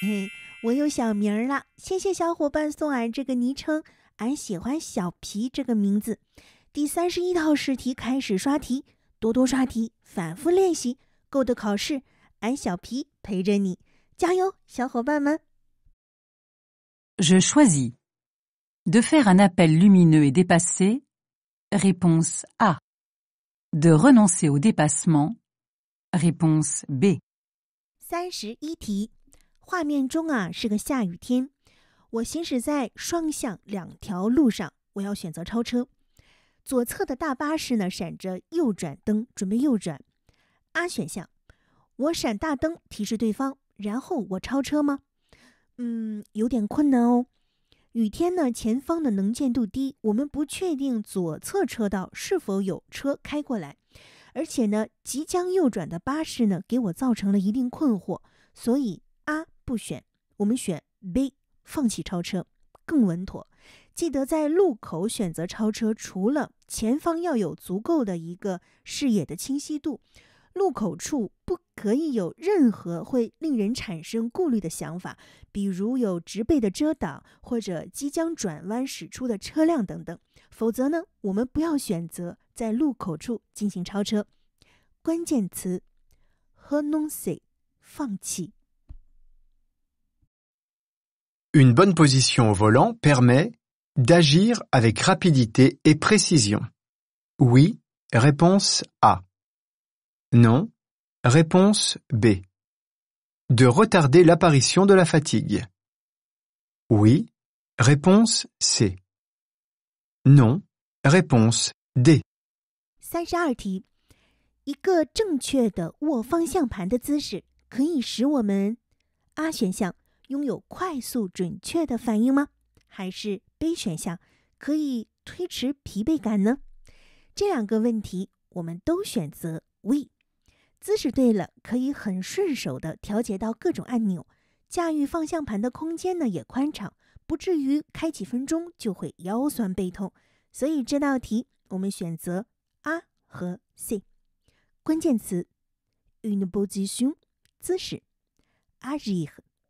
嘿，我有小名了，谢谢小伙伴送俺这个昵称，俺喜欢小皮这个名字。第三十一套试题开始刷题，多多刷题，反复练习，够的考试，俺小皮陪着你，加油，小伙伴们！Je choisis de faire un appel lumineux et dépasser. Réponse A. De renoncer au dépassement. Réponse B. 三十一题。画面中啊，是个下雨天，我行驶在双向两条路上，我要选择超车。左侧的大巴士呢，闪着右转灯，准备右转。A 选项，我闪大灯提示对方，然后我超车吗？嗯，有点困难哦。雨天呢，前方的能见度低，我们不确定左侧车道是否有车开过来，而且呢，即将右转的巴士呢，给我造成了一定困惑，所以。不选，我们选 B，放弃超车更稳妥。记得在路口选择超车，除了前方要有足够的一个视野的清晰度，路口处不可以有任何会令人产生顾虑的想法，比如有植被的遮挡或者即将转弯驶出的车辆等等。否则呢，我们不要选择在路口处进行超车。关键词 r NONSE 放弃。Une bonne position au volant permet d'agir avec rapidité et précision. Oui, réponse A. Non, réponse B. De retarder l'apparition de la fatigue. Oui, réponse C. Non, réponse D. 拥有快速准确的反应吗？还是 B 选项可以推迟疲惫感呢？这两个问题我们都选择 V。姿势对了，可以很顺手的调节到各种按钮，驾驭方向盘的空间呢也宽敞，不至于开几分钟就会腰酸背痛。所以这道题我们选择 A 和 C。关键词：u n position 姿势，r 日一和。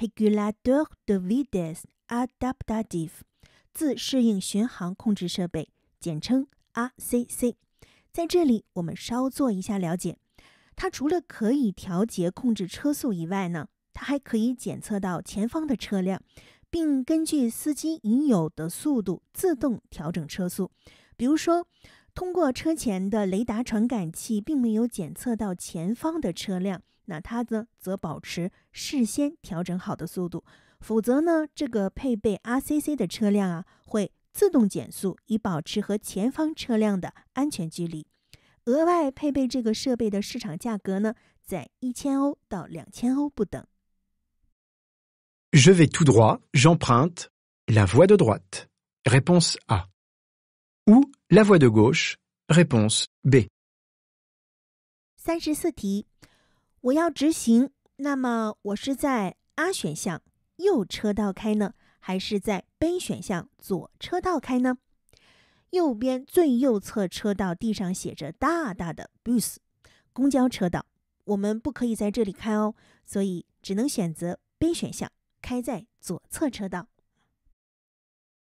h e g u l a r Davides Adaptive 自适应巡航控制设备，简称 r c c 在这里，我们稍做一下了解。它除了可以调节控制车速以外呢，它还可以检测到前方的车辆，并根据司机已有的速度自动调整车速。比如说，通过车前的雷达传感器，并没有检测到前方的车辆。那它呢，则保持事先调整好的速度，否则呢，这个配备 RCC 的车辆啊，会自动减速以保持和前方车辆的安全距离。额外配备这个设备的市场价格呢，在一千欧到两千欧不等。Je vais tout droit, j'emprunte la voie de droite. Réponse A. Ou la voie de gauche. Réponse B. 三十四题。我要直行，那么我是在 A 选项右车道开呢，还是在 B 选项左车道开呢？右边最右侧车道地上写着大大的 BUS，公交车道，我们不可以在这里开哦，所以只能选择 B 选项，开在左侧车道。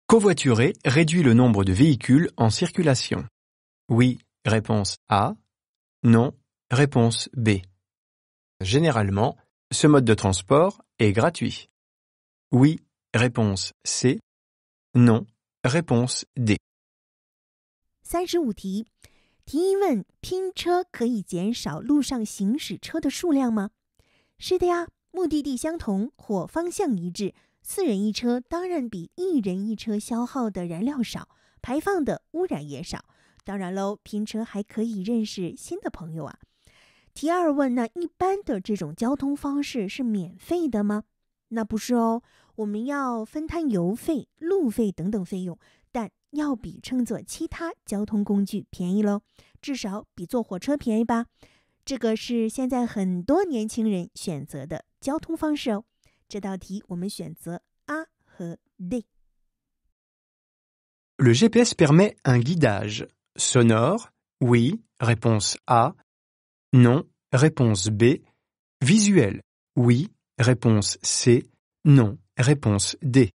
Covoiturer réduit le nombre de véhicules en circulation. Oui, réponse A. Non, réponse B. généralement, ce mode de transport est gratuit. oui, réponse C. non, réponse D. 三十五题，提疑问：拼车可以减少路上行驶车的数量吗？是的呀，目的地相同或方向一致，四人一车当然比一人一车消耗的燃料少，排放的污染也少。当然喽，拼车还可以认识新的朋友啊。第二问，那一般的这种交通方式是免费的吗？那不是哦，我们要分摊油费、路费等等费用，但要比乘坐其他交通工具便宜喽，至少比坐火车便宜吧。这个是现在很多年轻人选择的交通方式哦。这道题我们选择 A 和 D。Le GPS permet un guidage sonore. Oui, réponse A. Non, réponse B. Visuel, oui, réponse C. Non, réponse D.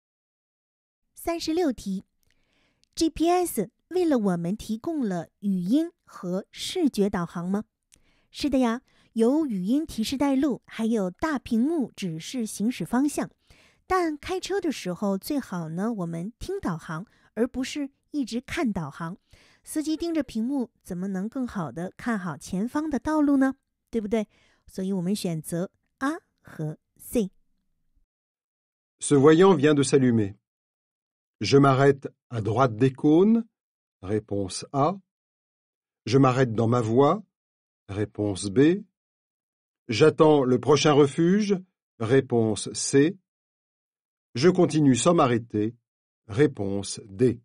三十六题，GPS 为了我们提供了语音和视觉导航吗？是的呀，有语音提示带路，还有大屏幕指示行驶方向。但开车的时候最好呢，我们听导航，而不是一直看导航。Ce voyant vient de s'allumer. Je m'arrête à droite des cônes. Réponse A. Je m'arrête dans ma voie. Réponse B. J'attends le prochain refuge. Réponse C. Je continue sans m'arrêter. Réponse D.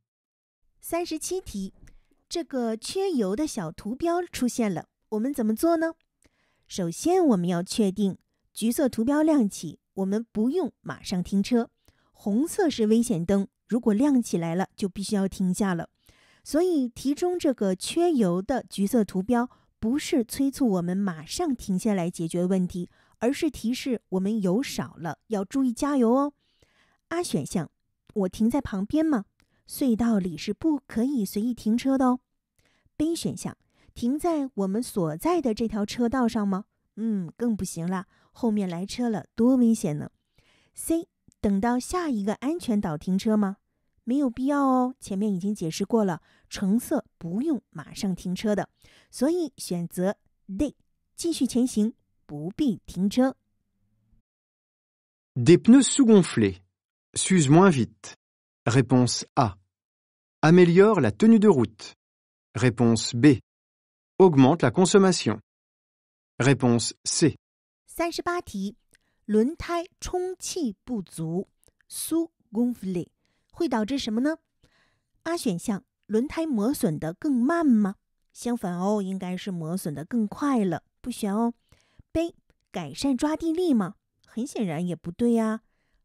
这个缺油的小图标出现了，我们怎么做呢？首先，我们要确定橘色图标亮起，我们不用马上停车。红色是危险灯，如果亮起来了，就必须要停下了。所以，题中这个缺油的橘色图标不是催促我们马上停下来解决问题，而是提示我们油少了，要注意加油哦。A 选项，我停在旁边吗？隧道里是不可以随意停车的哦。B 选项，停在我们所在的这条车道上吗？嗯，更不行了，后面来车了，多危险呢！C，等到下一个安全岛停车吗？没有必要哦，前面已经解释过了，橙色不用马上停车的，所以选择 D，继续前行，不必停车。Des pneus sous gonflés, s'use moins vite. Réponse A. Améliore la tenue de route. réponse B, augmente la consommation. réponse C. 三十八题，轮胎充气不足 s u n f l i 会导致什么呢？A 选项，轮胎磨损的更慢吗？相反哦，应该是磨损的更快了，不选哦。B，改善抓地力吗？很显然也不对呀。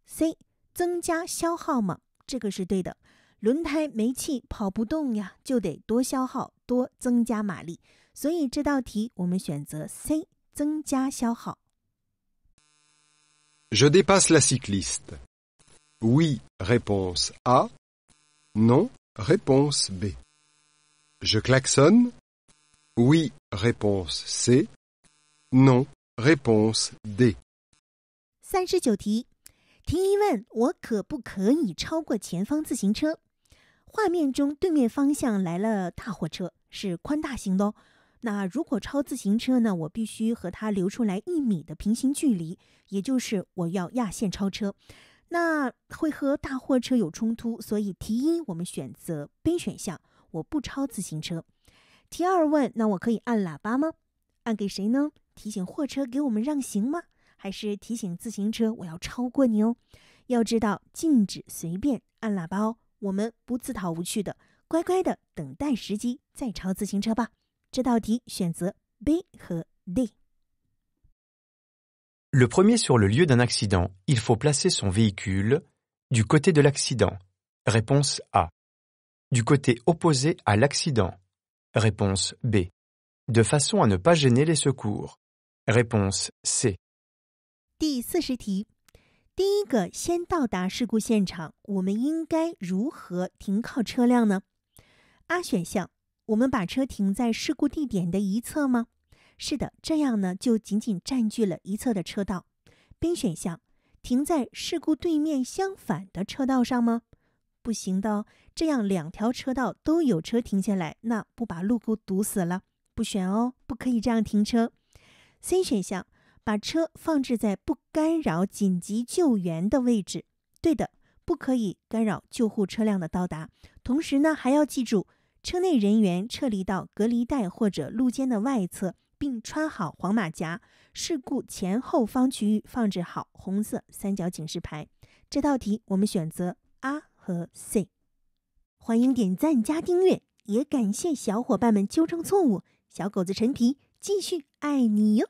C，增加消耗吗？这个是对的。轮胎没气跑不动呀，就得多消耗，多增加马力。所以这道题我们选择 C，增加消耗。Je dépasse la cycliste. Oui, réponse A. Non, réponse B. Je klaxonne. Oui, réponse C. Non, réponse D. 三十九题，提一问我可不可以超过前方自行车？画面中对面方向来了大货车，是宽大型的哦。那如果超自行车呢？我必须和它留出来一米的平行距离，也就是我要压线超车，那会和大货车有冲突。所以题一，我们选择 B 选项，我不超自行车。题二问，那我可以按喇叭吗？按给谁呢？提醒货车给我们让行吗？还是提醒自行车我要超过你哦？要知道禁止随便按喇叭哦。我们不自讨无趣的，乖乖的等待时机再抄自行车吧。这道题选择 B 和 D。Le premier sur le lieu d'un accident, il faut placer son véhicule du côté de l'accident. Réponse A. Du côté opposé à l'accident. Réponse B. De façon à ne pas gêner les secours. Réponse C. 第四十题。第一个，先到达事故现场，我们应该如何停靠车辆呢？A 选项，我们把车停在事故地点的一侧吗？是的，这样呢就仅仅占据了一侧的车道。B 选项，停在事故对面相反的车道上吗？不行的，哦，这样两条车道都有车停下来，那不把路口堵死了？不选哦，不可以这样停车。C 选项。把车放置在不干扰紧急救援的位置。对的，不可以干扰救护车辆的到达。同时呢，还要记住车内人员撤离到隔离带或者路肩的外侧，并穿好黄马甲。事故前后方区域放置好红色三角警示牌。这道题我们选择 A 和 C。欢迎点赞加订阅，也感谢小伙伴们纠正错误。小狗子陈皮继续爱你哟。